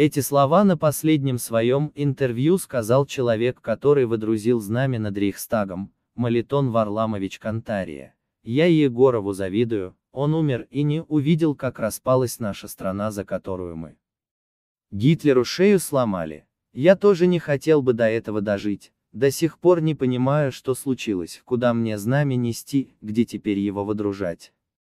Эти слова на последнем своем интервью сказал человек, который водрузил знамя над Рейхстагом, Малитон Варламович Кантария. Я Егорову завидую, он умер и не увидел, как распалась наша страна, за которую мы. Гитлеру шею сломали. Я тоже не хотел бы до этого дожить, до сих пор не понимаю, что случилось, куда мне знамя нести, где теперь его водружать.